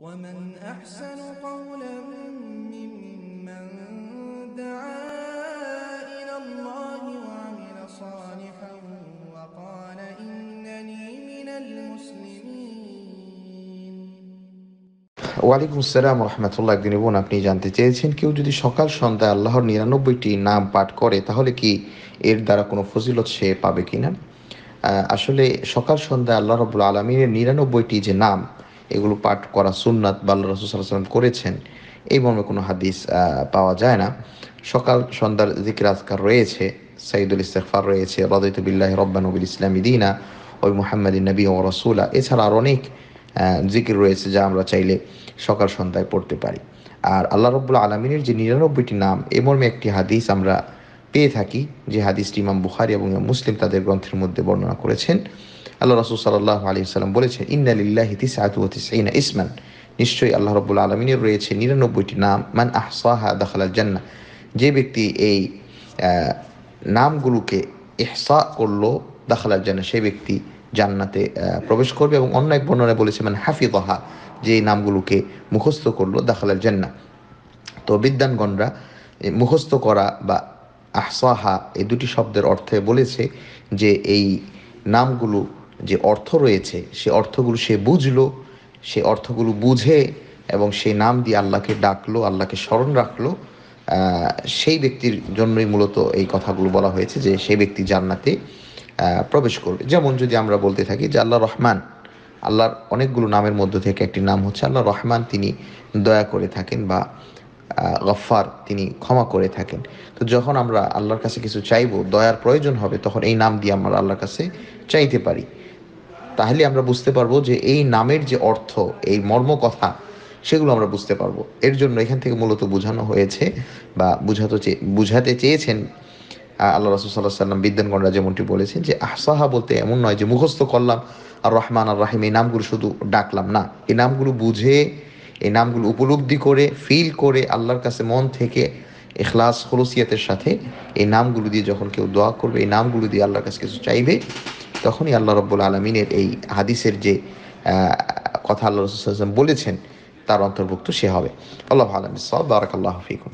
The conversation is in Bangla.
ومن أحسن قولا ممن دعا إلى الله وعمل صالحا وقال إنني من المسلمين ওয়ালাইকুম আসসালাম রহমতুল্লাহ একদিন বোন আপনি জানতে চেয়েছেন কেউ যদি সকাল সন্ধ্যায় আল্লাহর নিরানব্বইটি নাম পাঠ করে তাহলে কি এর দ্বারা কোনো ফজিলত সে পাবে কিনা আসলে সকাল সন্ধ্যায় আল্লাহ রবুল আলমীর নিরানব্বইটি যে নাম এগুলো পাঠ করা সুন্নাত বা আল্লাহ করেছেন এই মর্মে কোনো হাদিস পাওয়া যায় না সকাল সন্ধ্যার জিকির আজকার রয়েছে সাইদুল ইস্তেকফার রয়েছে রদৈতুবিল্লাহ রব্বানবিল ইসলামী দিনা ওই মোহাম্মদিন নবী ও রসুলা এছাড়া আর অনেক জিকির রয়েছে যা আমরা চাইলে সকাল সন্ধ্যায় পড়তে পারি আর আল্লাহ রব্বুল আলমিনের যে নিরানব্বইটি নাম এ মর্মে একটি হাদিস আমরা পেয়ে থাকি যে হাদিসটি ইমাম বুখারি এবং মুসলিম তাদের গ্রন্থের মধ্যে বর্ণনা করেছেন আল্লাহ রসুল সাল্লাহ আলী সাল্লাম বলেছেন ইন্নালিল্লাহি তিসাতু তিসাইনা ইসমান নিশ্চয়ই আল্লাহ রবুল্লা আলমিনের রয়েছে নিরানব্বইটি নাম মান সাহা দাখালাল জান্না যে ব্যক্তি এই নামগুলোকে এহসা করলো দাখালার জান্না সেই ব্যক্তি জান্নাতে প্রবেশ করবে এবং অন্য এক বর্ণনায় বলেছে মানে হাফিদহা যে এই নামগুলোকে মুখস্থ করলো দাখালাল জান্না তো বিদ্যানগণরা মুখস্থ করা বা আহসাহা এই দুটি শব্দের অর্থে বলেছে যে এই নামগুলো যে অর্থ রয়েছে সে অর্থগুলো সে বুঝলো সে অর্থগুলো বুঝে এবং সেই নাম দিয়ে আল্লাহকে ডাকলো আল্লাহকে স্মরণ রাখলো সেই ব্যক্তির জন্যই মূলত এই কথাগুলো বলা হয়েছে যে সেই ব্যক্তি জান্নাতে প্রবেশ করবে যেমন যদি আমরা বলতে থাকি যে আল্লাহ রহমান আল্লাহর অনেকগুলো নামের মধ্য থেকে একটি নাম হচ্ছে আল্লাহ রহমান তিনি দয়া করে থাকেন বা গফ্ফার তিনি ক্ষমা করে থাকেন তো যখন আমরা আল্লাহর কাছে কিছু চাইব দয়ার প্রয়োজন হবে তখন এই নাম দিয়ে আমরা আল্লাহর কাছে চাইতে পারি তাহলে আমরা বুঝতে পারবো যে এই নামের যে অর্থ এই মর্ম কথা সেগুলো আমরা বুঝতে পারবো এর জন্য এখান থেকে মূলত বোঝানো হয়েছে বা বুঝাতে বুঝাতে চেয়েছেন আল্লাহ রসুল সাল্লাহ সাল্লাম বিদ্যানগণরা যেমনটি বলেছেন যে আসাহা বলতে এমন নয় যে মুখস্থ করলাম আর রহমান আর রাহিম এই নামগুলো শুধু ডাকলাম না এই নামগুলো বুঝে এই নামগুলো উপলব্ধি করে ফিল করে আল্লাহর কাছে মন থেকে এখলাস খলসিয়াতের সাথে এই নামগুলো দিয়ে যখন কেউ দোয়া করবে এই নামগুলো দিয়ে আল্লাহর কাছে কিছু চাইবে তখনই আল্লাহ রব্বুল আলমিনের এই হাদিসের যে কথা আল্লাহ বলেছেন তার অন্তর্ভুক্ত সে হবে আল্লাহ আলম সব আল্লাহ ফিকুন